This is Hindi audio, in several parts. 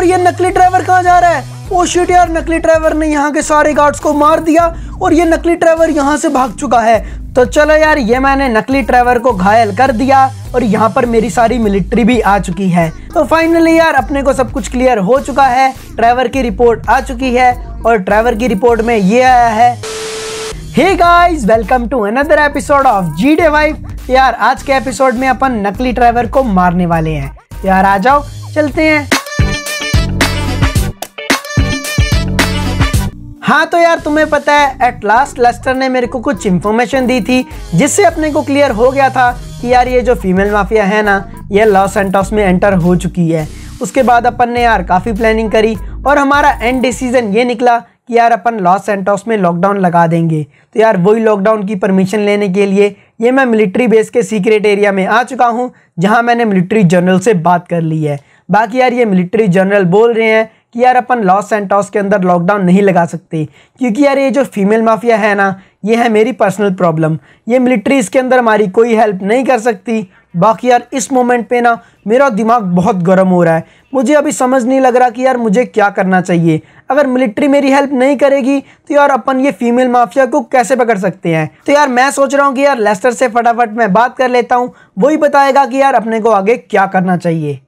और ये नकली ड्राइवर कहाँ जा रहा है ओ शिट यार नकली ड्राइवर ने यहाँ के सारे गार्ड्स को मार दिया और ये नकली ड्राइवर यहाँ से भाग चुका है तो चलो यार ये मैंने नकली ड्राइवर को घायल कर दिया और यहाँ पर मेरी सारी मिलिट्री भी आ चुकी है तो फाइनली यार अपने को सब कुछ क्लियर हो चुका है ड्राइवर की रिपोर्ट आ चुकी है और ड्राइवर की रिपोर्ट में ये आया है hey guys welcome to another episode of G day wife यार आज के एपिसोड में अपन नकली ड्राइवर को मारने वाले हैं यार आ जाओ चलते हैं हाँ तो यार तुम्हें पता है एट लास्ट लस्टर ने मेरे को कुछ इन्फॉर्मेशन दी थी जिससे अपने को क्लियर हो गया था कि यार ये जो फीमेल माफिया है ना ये लॉस एंटॉस में एंटर हो चुकी है उसके बाद अपन ने यार काफ़ी प्लानिंग करी और हमारा एंड डिसीजन ये निकला कि यार अपन लॉस एंटॉस में लॉकडाउन लगा देंगे तो यार वही लॉकडाउन की परमिशन लेने के लिए ये मैं मिलिट्री बेस के सीक्रेट एरिया में आ चुका हूँ जहाँ मैंने मिलिट्री जनरल से बात कर ली है बाकी यार ये मिलिट्री जनरल बोल रहे हैं कि यार अपन लॉस सेंटॉस के अंदर लॉकडाउन नहीं लगा सकते क्योंकि यार ये जो फीमेल माफिया है ना ये है मेरी पर्सनल प्रॉब्लम ये मिलिट्री इसके अंदर हमारी कोई हेल्प नहीं कर सकती बाकी यार इस मोमेंट पे ना मेरा दिमाग बहुत गर्म हो रहा है मुझे अभी समझ नहीं लग रहा कि यार मुझे क्या करना चाहिए अगर मिलिट्री मेरी हेल्प नहीं करेगी तो यार अपन ये फीमेल माफिया को कैसे पकड़ सकते हैं तो यार मैं सोच रहा हूँ कि यार लेस्टर से फटाफट मैं बात कर लेता हूँ वही बताएगा कि यार अपने को आगे क्या करना चाहिए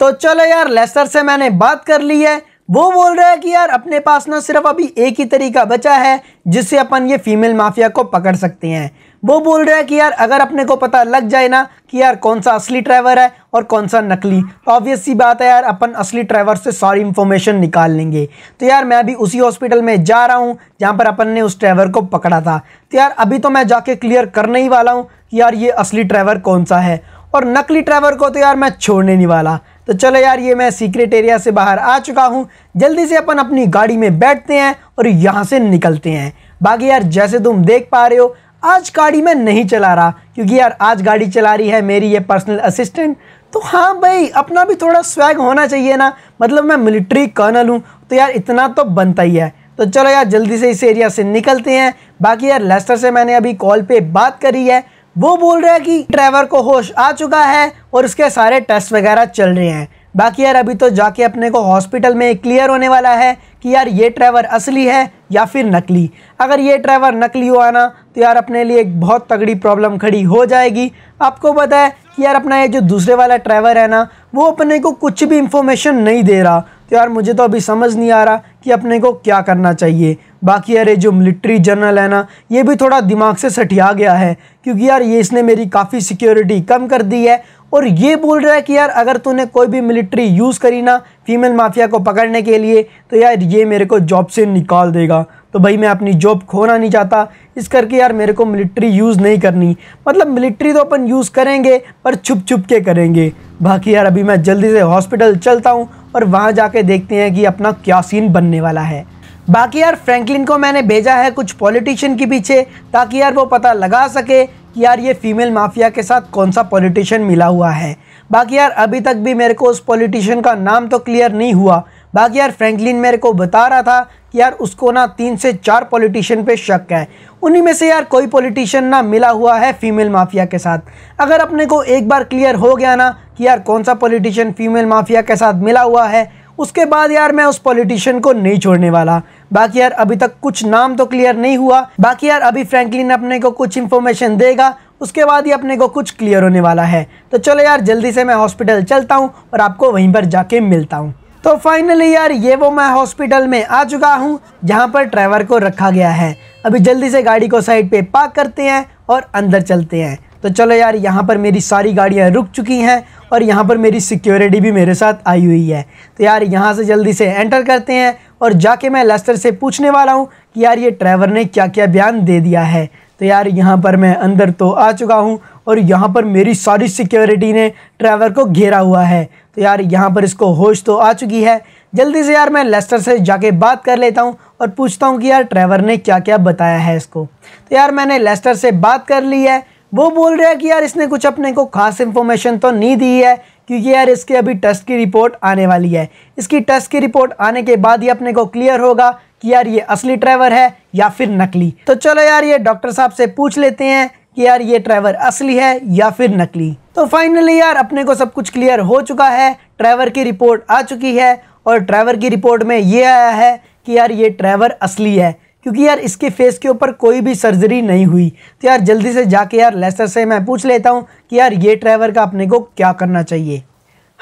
तो चलो यार लेसर से मैंने बात कर ली है वो बोल रहा है कि यार अपने पास ना सिर्फ अभी एक ही तरीका बचा है जिससे अपन ये फीमेल माफिया को पकड़ सकते हैं वो बोल रहा है कि यार अगर अपने को पता लग जाए ना कि यार कौन सा असली ड्राइवर है और कौन सा नकली तो ऑब्वियस सी बात है यार अपन असली ड्राइवर से सारी इन्फॉर्मेशन निकाल लेंगे तो यार मैं भी उसी हॉस्पिटल में जा रहा हूँ जहाँ पर अपन ने उस ड्राइवर को पकड़ा था तो यार अभी तो मैं जाके क्लियर करने ही वाला हूँ कि यार ये असली ड्राइवर कौन सा है और नकली ड्राइवर को तो यार मैं छोड़ने नहीं वाला तो चलो यार ये मैं सीक्रेट एरिया से बाहर आ चुका हूँ जल्दी से अपन अपनी गाड़ी में बैठते हैं और यहाँ से निकलते हैं बाकी यार जैसे तुम देख पा रहे हो आज गाड़ी मैं नहीं चला रहा क्योंकि यार आज गाड़ी चला रही है मेरी ये पर्सनल असिस्टेंट तो हाँ भाई अपना भी थोड़ा स्वैग होना चाहिए ना मतलब मैं मिलिट्री कर्नल हूँ तो यार इतना तो बनता ही है तो चलो यार जल्दी से इस एरिया से निकलते हैं बाकी यार लेस्टर से मैंने अभी कॉल पे बात करी है वो बोल रहे हैं कि ड्राइवर को होश आ चुका है और उसके सारे टेस्ट वगैरह चल रहे हैं बाकी यार अभी तो जाके अपने को हॉस्पिटल में क्लियर होने वाला है कि यार ये ड्राइवर असली है या फिर नकली अगर ये ड्राइवर नकली हुआ ना तो यार अपने लिए एक बहुत तगड़ी प्रॉब्लम खड़ी हो जाएगी आपको पता है कि यार अपना ये जो दूसरे वाला ड्राइवर है ना वो अपने को कुछ भी इंफॉर्मेशन नहीं दे रहा तो यार मुझे तो अभी समझ नहीं आ रहा कि अपने को क्या करना चाहिए बाकी अरे जो मिलिट्री जनरल है ना ये भी थोड़ा दिमाग से सटिया गया है क्योंकि यार ये इसने मेरी काफ़ी सिक्योरिटी कम कर दी है और ये बोल रहा है कि यार अगर तूने कोई भी मिलिट्री यूज़ करी ना फीमेल माफिया को पकड़ने के लिए तो यार ये मेरे को जॉब से निकाल देगा तो भाई मैं अपनी जॉब खोना नहीं चाहता इस करके यार मेरे को मिलिट्री यूज़ नहीं करनी मतलब मिलिट्री तो अपन यूज़ करेंगे पर छुप छुप के करेंगे बाकी यार अभी मैं जल्दी से हॉस्पिटल चलता हूँ और वहाँ जा देखते हैं कि अपना क्या सीन बनने वाला है बाकी यार फ्रैंकलिन को मैंने भेजा है कुछ पॉलिटिशियन के पीछे ताकि यार वो पता लगा सके कि यार ये फीमेल माफिया के साथ कौन सा पॉलिटिशियन मिला हुआ है बाकी यार अभी तक भी मेरे को उस पॉलिटिशियन का नाम तो क्लियर नहीं हुआ बाकी यार फ्रैंकलिन मेरे को बता रहा था कि यार उसको ना तीन से चार पॉलिटिशियन पे शक है उन्हीं में से यार कोई पॉलिटिशियन ना मिला हुआ है फीमेल माफिया के साथ अगर अपने को एक बार क्लियर हो गया ना कि यार कौन सा पॉलिटिशियन फीमेल माफिया के साथ मिला हुआ है उसके बाद यार मैं उस पॉलिटिशियन को नहीं छोड़ने वाला बाकी यार अभी तक कुछ नाम तो क्लियर नहीं हुआ बाकी यार अभी फ्रैंकलिन अपने को कुछ इन्फॉर्मेशन देगा उसके बाद ही अपने को कुछ क्लियर होने वाला है तो चलो यार जल्दी से मैं हॉस्पिटल चलता हूँ और आपको वहीं पर जाके मिलता हूँ तो फाइनली यार ये वो मैं हॉस्पिटल में आ चुका हूँ जहाँ पर ड्राइवर को रखा गया है अभी जल्दी से गाड़ी को साइड पे पार्क करते हैं और अंदर चलते हैं तो चलो यार यहाँ पर मेरी सारी गाड़ियाँ रुक चुकी हैं और यहाँ पर मेरी सिक्योरिटी भी मेरे साथ आई हुई है तो यार यहाँ से जल्दी से एंटर करते हैं और जाके मैं लेस्टर से पूछने वाला हूँ कि यार ये ड्राइवर ने क्या क्या बयान दे दिया है तो यार यहाँ पर मैं अंदर तो आ चुका हूँ और यहाँ पर मेरी सारी सिक्योरिटी ने ट्रैवर को घेरा हुआ है तो यार यहाँ पर इसको होश तो आ चुकी है जल्दी से यार मैं लेस्टर से जाके बात कर लेता हूँ और पूछता हूँ कि यार ट्रैवर ने क्या क्या बताया है इसको तो यार मैंने लेस्टर से बात कर ली है वो बोल रहा है कि यार इसने कुछ अपने को खास इन्फॉर्मेशन तो नहीं दी है क्योंकि यार इसके अभी टेस्ट की रिपोर्ट आने वाली है इसकी टेस्ट की रिपोर्ट आने के बाद ही अपने को क्लियर होगा कि यार ये असली ड्राइवर है या फिर नकली तो चलो यार ये डॉक्टर साहब से पूछ लेते हैं कि यार ये ट्राइवर असली है या फिर नकली तो फाइनली यार अपने को सब कुछ क्लियर हो चुका है ट्राइवर की रिपोर्ट आ चुकी है और ट्रैवर की रिपोर्ट में ये आया है कि यार ये ट्राइवर असली है क्योंकि यार इसके फेस के ऊपर कोई भी सर्जरी नहीं हुई तो यार जल्दी से जाके यार लेस्टर से मैं पूछ लेता हूँ कि यार ये ट्राइवर का अपने को क्या करना चाहिए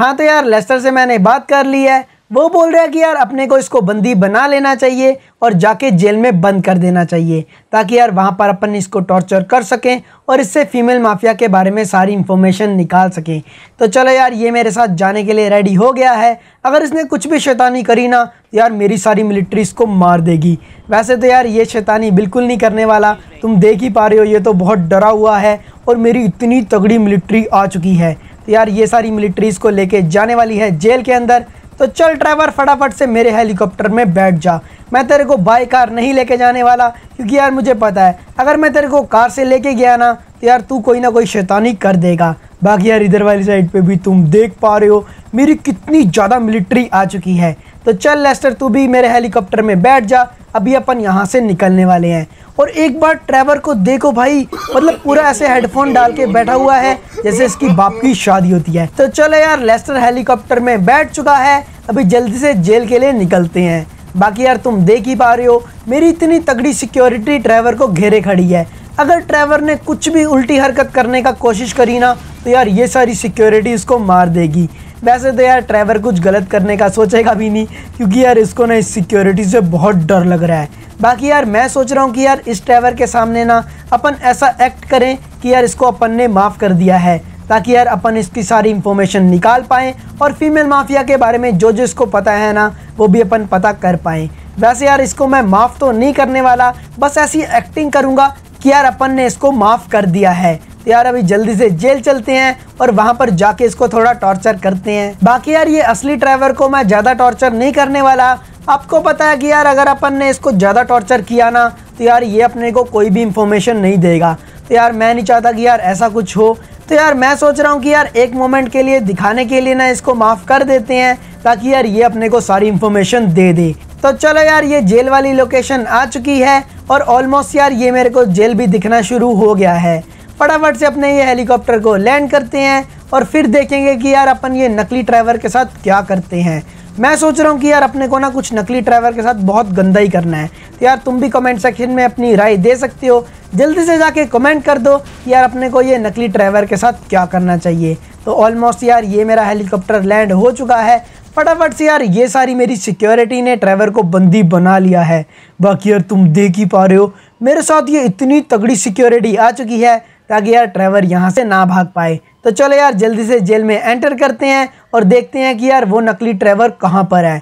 हाँ तो यार लेस्टर से मैंने बात कर ली है वो बोल रहा है कि यार अपने को इसको बंदी बना लेना चाहिए और जाके जेल में बंद कर देना चाहिए ताकि यार वहाँ पर अपन इसको टॉर्चर कर सकें और इससे फीमेल माफिया के बारे में सारी इन्फॉर्मेशन निकाल सकें तो चलो यार ये मेरे साथ जाने के लिए रेडी हो गया है अगर इसने कुछ भी शैतानी करी ना तो यार मेरी सारी मिलिट्री इसको मार देगी वैसे तो यार ये शैतानी बिल्कुल नहीं करने वाला तुम देख ही पा रहे हो ये तो बहुत डरा हुआ है और मेरी इतनी तगड़ी मिलिट्री आ चुकी है तो यार ये सारी मिलिट्रीज़ को लेके जाने वाली है जेल के अंदर तो चल ड्राइवर फटाफट से मेरे हेलीकॉप्टर में बैठ जा मैं तेरे को बाई कार नहीं लेके जाने वाला क्योंकि यार मुझे पता है अगर मैं तेरे को कार से लेके गया ना तो यार तू कोई ना कोई शैतानी कर देगा बाकी यार इधर वाली साइड पे भी तुम देख पा रहे हो मेरी कितनी ज़्यादा मिलिट्री आ चुकी है तो चल लेस्टर तू भी मेरे हेलीकॉप्टर में बैठ जा अभी अपन यहाँ से निकलने वाले हैं और एक बार ट्रैवर को देखो भाई मतलब पूरा ऐसे हेडफोन डाल के बैठा हुआ है जैसे इसकी बाप की शादी होती है तो चलो यार लेस्टर हेलीकॉप्टर में बैठ चुका है अभी जल्दी से जेल के लिए निकलते हैं बाकी यार तुम देख ही पा रहे हो मेरी इतनी तगड़ी सिक्योरिटी ड्राइवर को घेरे खड़ी है अगर ड्राइवर ने कुछ भी उल्टी हरकत करने का कोशिश करी ना तो यार ये सारी सिक्योरिटी इसको मार देगी वैसे तो यार ड्राइवर कुछ गलत करने का सोचेगा भी नहीं क्योंकि यार इसको ना इस सिक्योरिटी से बहुत डर लग रहा है बाकी यार मैं सोच रहा हूँ कि यार इस ड्राइवर के सामने ना अपन ऐसा एक्ट करें कि यार इसको अपन ने माफ़ कर दिया है ताकि यार अपन इसकी सारी इन्फॉर्मेशन निकाल पाएँ और फीमेल माफिया के बारे में जो जो इसको पता है ना वो भी अपन पता कर पाएँ वैसे यार इसको मैं माफ़ तो नहीं करने वाला बस ऐसी एक्टिंग करूँगा कि यार अपन ने इसको माफ़ कर दिया है तो यार अभी जल्दी से जेल चलते हैं और वहाँ पर जाके इसको थोड़ा टॉर्चर करते हैं बाकी यार ये असली ड्राइवर को मैं ज़्यादा टॉर्चर नहीं करने वाला आपको पता है कि यार अगर अपन ने इसको ज़्यादा टॉर्चर किया ना तो यार ये अपने को कोई भी इन्फॉर्मेशन नहीं देगा तो यार मैं नहीं चाहता कि यार ऐसा कुछ हो तो यार मैं सोच रहा हूँ कि यार एक मोमेंट के लिए दिखाने के लिए ना इसको माफ़ कर देते हैं ताकि यार ये अपने को सारी इन्फॉर्मेशन दे दे तो चलो यार ये जेल वाली लोकेशन आ चुकी है और ऑलमोस्ट यार ये मेरे को जेल भी दिखना शुरू हो गया है फटाफट से अपने ये हेलीकॉप्टर को लैंड करते हैं और फिर देखेंगे कि यार अपन ये नकली ड्राइवर के साथ क्या करते हैं मैं सोच रहा हूँ कि यार अपने को ना कुछ नकली ड्राइवर के साथ बहुत गंदा ही करना है तो यार तुम भी कमेंट सेक्शन में अपनी राय दे सकते हो जल्दी से जाके कमेंट कर दो कि यार अपने को ये नकली ड्राइवर के साथ क्या करना चाहिए तो ऑलमोस्ट यार ये मेरा हेलीकॉप्टर लैंड हो चुका है फटाफट से यार ये सारी मेरी सिक्योरिटी ने ड्राइवर को बंदी बना लिया है बाकी यार तुम देख ही पा रहे हो मेरे साथ ये इतनी तगड़ी सिक्योरिटी आ चुकी है ताकि यार ड्राइवर यहाँ से ना भाग पाए तो चलो यार जल्दी से जेल में एंटर करते हैं और देखते हैं कि यार वो नकली ट्रेवर कहाँ पर है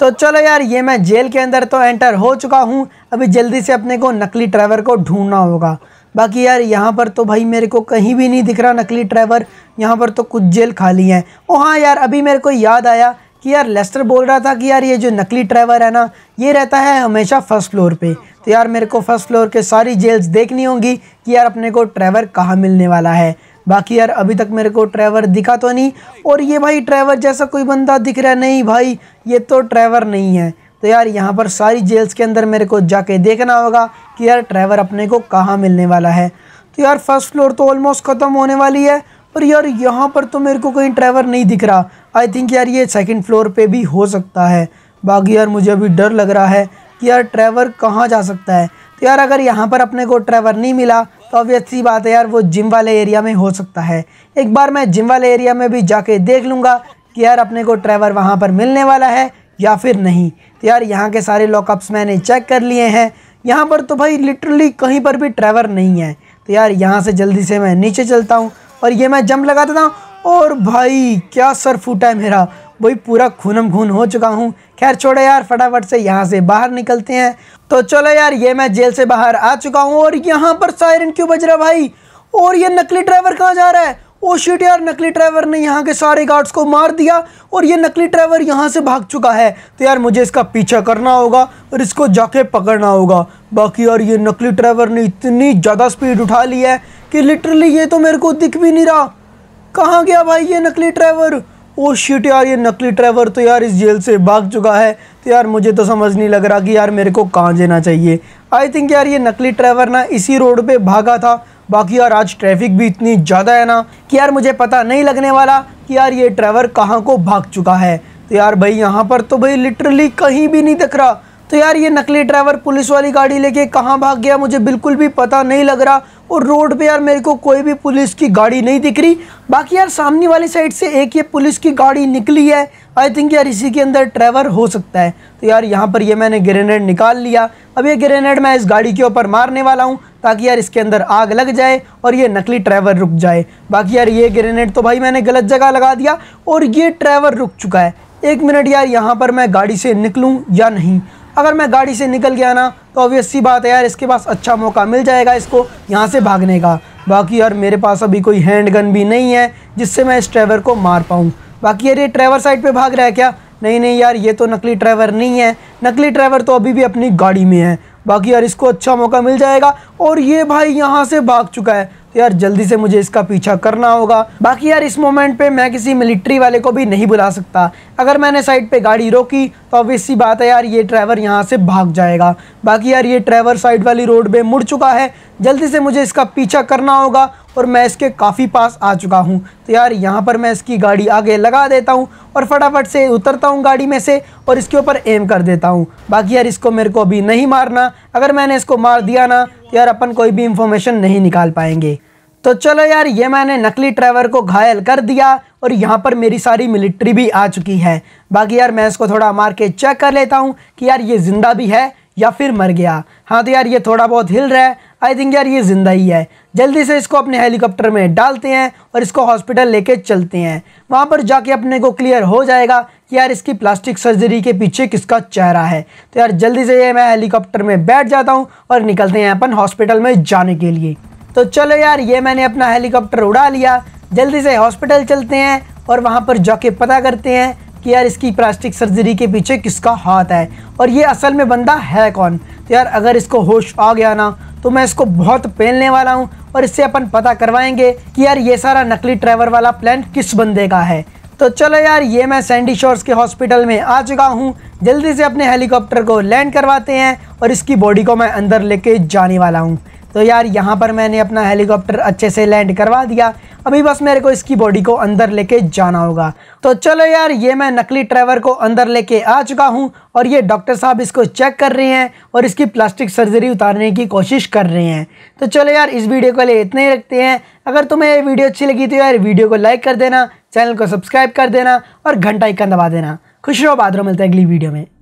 तो चलो यार ये मैं जेल के अंदर तो एंटर हो चुका हूँ अभी जल्दी से अपने को नकली ट्रैवर को ढूंढना होगा बाकी यार यहाँ पर तो भाई मेरे को कहीं भी नहीं दिख रहा नकली ट्रैवर यहाँ पर तो कुछ जेल खाली हैं ओ हाँ यार अभी मेरे को याद आया कि यार लेस्टर बोल रहा था कि यार ये जो नकली ट्रैवर है ना ये रहता है हमेशा फर्स्ट फ्लोर पर तो यार मेरे को फर्स्ट फ्लोर के सारी जेल्स देखनी होंगी कि यार अपने को ट्रैवर कहाँ मिलने वाला है बाकी यार अभी तक मेरे को ट्रैवर दिखा तो नहीं और ये भाई ट्रैवर जैसा कोई बंदा दिख रहा नहीं भाई ये तो ट्रैवर नहीं है तो यार यहाँ पर सारी जेल्स के अंदर मेरे को जाके देखना होगा कि यार ट्रैवर अपने को कहाँ मिलने वाला है तो यार फर्स्ट फ्लोर तो ऑलमोस्ट ख़त्म होने वाली है पर यार यहाँ पर तो मेरे को कहीं ट्रैवर नहीं दिख रहा आई थिंक यार ये सेकंड फ्लोर पे भी हो सकता है बाकी यार मुझे अभी डर लग रहा है कि यार ट्रैवर कहाँ जा सकता है तो यार अगर यहाँ पर अपने को ट्रैवर नहीं मिला तो अभी अच्छी बात है यार वो जिम वाले एरिया में हो सकता है एक बार मैं जिम वाले एरिया में भी जाके देख लूँगा कि यार अपने को ट्रैवर वहाँ पर मिलने वाला है या फिर नहीं तो यार यहाँ के सारे लॉकअप्स मैंने चेक कर लिए हैं यहाँ पर तो भाई लिटरली कहीं पर भी ट्रैवर नहीं है तो यार यहाँ से जल्दी से मैं नीचे चलता हूँ और ये मैं जंप लगा देता हूँ और भाई क्या सर फूटा है मेरा वही पूरा खूनम खून हो चुका हूँ खैर छोड़ो यार फटाफट से यहाँ से बाहर निकलते हैं तो चलो यार ये मैं जेल से बाहर आ चुका हूँ और यहाँ पर सायरन क्यों बज रहा भाई और ये नकली ड्राइवर कहाँ जा रहा है ओ शिट यार नकली ड्राइवर ने यहाँ के सारे गार्ड्स को मार दिया और ये नकली ड्राइवर यहाँ से भाग चुका है तो यार मुझे इसका पीछा करना होगा और इसको जाके पकड़ना होगा बाकी यार ये नकली ड्राइवर ने इतनी ज़्यादा स्पीड उठा ली है कि लिटरली ये तो मेरे को दिख भी नहीं रहा कहाँ गया भाई ये नकली ड्राइवर ओ oh शिट यार ये नकली ड्राइवर तो यार इस जेल से भाग चुका है तो यार मुझे तो समझ नहीं लग रहा कि यार मेरे को कहाँ जाना चाहिए आई थिंक यार ये नकली ड्राइवर ना इसी रोड पे भागा था बाकी यार आज ट्रैफिक भी इतनी ज़्यादा है ना कि यार मुझे पता नहीं लगने वाला कि यार ये ड्राइवर कहाँ को भाग चुका है तो यार भाई यहाँ पर तो भाई लिटरली कहीं भी नहीं दिख रहा तो यार ये नकली ड्राइवर पुलिस वाली गाड़ी लेके कहाँ भाग गया मुझे बिल्कुल भी पता नहीं लग रहा और रोड पे यार मेरे को कोई भी पुलिस की गाड़ी नहीं दिख रही बाकी यार सामने वाली साइड से एक ये पुलिस की गाड़ी निकली है आई थिंक यार इसी के अंदर ड्राइवर हो सकता है तो यार यहाँ पर ये मैंने ग्रेनेड निकाल लिया अब ये ग्रेनेड मैं इस गाड़ी के ऊपर मारने वाला हूँ ताकि यार इसके अंदर आग लग जाए और ये नकली ड्राइवर रुक जाए बाकी यार ये ग्रेनेड तो भाई मैंने गलत जगह लगा दिया और ये ड्राइवर रुक चुका है एक मिनट यार यहाँ पर मैं गाड़ी से निकलूँ या नहीं अगर मैं गाड़ी से निकल गया ना तो ऑब्वियस सी बात है यार इसके पास अच्छा मौका मिल जाएगा इसको यहाँ से भागने का बाकी यार मेरे पास अभी कोई हैंड गन भी नहीं है जिससे मैं इस ड्राइवर को मार पाऊँ बाकी यार ये ड्राइवर साइड पे भाग रहा है क्या नहीं नहीं यार ये तो नकली ड्राइवर नहीं है नकली ड्राइवर तो अभी भी अपनी गाड़ी में है बाकी यार इसको अच्छा मौका मिल जाएगा और ये भाई यहाँ से भाग चुका है यार जल्दी से मुझे इसका पीछा करना होगा बाकी यार इस मोमेंट पे मैं किसी मिलिट्री वाले को भी नहीं बुला सकता अगर मैंने साइड पे गाड़ी रोकी तो ऑब्वियस सी बात है यार ये ड्राइवर यहाँ से भाग जाएगा बाकी यार ये ड्राइवर साइड वाली रोड पे मुड़ चुका है जल्दी से मुझे इसका पीछा करना होगा और मैं इसके काफ़ी पास आ चुका हूँ तो यार यहाँ पर मैं इसकी गाड़ी आगे लगा देता हूँ और फटाफट से उतरता हूँ गाड़ी में से और इसके ऊपर एम कर देता हूँ बाकी यार इसको मेरे को अभी नहीं मारना अगर मैंने इसको मार दिया ना यार अपन कोई भी इंफॉर्मेशन नहीं निकाल पाएंगे तो चलो यार ये मैंने नकली ड्राइवर को घायल कर दिया और यहाँ पर मेरी सारी मिलिट्री भी आ चुकी है बाकी यार मैं इसको थोड़ा मार के चेक कर लेता हूँ कि यार ये ज़िंदा भी है या फिर मर गया हाँ तो यार ये थोड़ा बहुत हिल रहा है आई थिंक यार ये ज़िंदा ही है जल्दी से इसको अपने हेलीकॉप्टर में डालते हैं और इसको हॉस्पिटल लेके चलते हैं वहाँ पर जाके अपने को क्लियर हो जाएगा कि यार इसकी प्लास्टिक सर्जरी के पीछे किसका चेहरा है तो यार जल्दी से ये मैं हेलीकॉप्टर में बैठ जाता हूँ और निकलते हैं अपन हॉस्पिटल में जाने के लिए तो चलो यार ये मैंने अपना हेलीकॉप्टर उड़ा लिया जल्दी से हॉस्पिटल चलते हैं और वहाँ पर जाके पता करते हैं कि यार इसकी प्लास्टिक सर्जरी के पीछे किसका हाथ है और ये असल में बंदा है कौन तो यार अगर इसको होश आ गया ना तो मैं इसको बहुत पहनने वाला हूँ और इससे अपन पता करवाएंगे कि यार ये सारा नकली ट्रैवर वाला प्लान किस बंदे का है तो चलो यार ये मैं सैंडी शोर्स के हॉस्पिटल में आ चुका हूँ जल्दी से अपने हेलीकॉप्टर को लैंड करवाते हैं और इसकी बॉडी को मैं अंदर लेके जाने वाला हूँ तो यार यहाँ पर मैंने अपना हेलीकॉप्टर अच्छे से लैंड करवा दिया अभी बस मेरे को इसकी बॉडी को अंदर लेके जाना होगा तो चलो यार ये मैं नकली ट्रेवर को अंदर लेके आ चुका हूँ और ये डॉक्टर साहब इसको चेक कर रहे हैं और इसकी प्लास्टिक सर्जरी उतारने की कोशिश कर रहे हैं तो चलो यार इस वीडियो को लिए इतने ही रखते हैं अगर तुम्हें ये वीडियो अच्छी लगी तो यार वीडियो को लाइक कर देना चैनल को सब्सक्राइब कर देना और घंटा इक्कन दबा देना खुश रहो बाद मिलते हैं अगली वीडियो में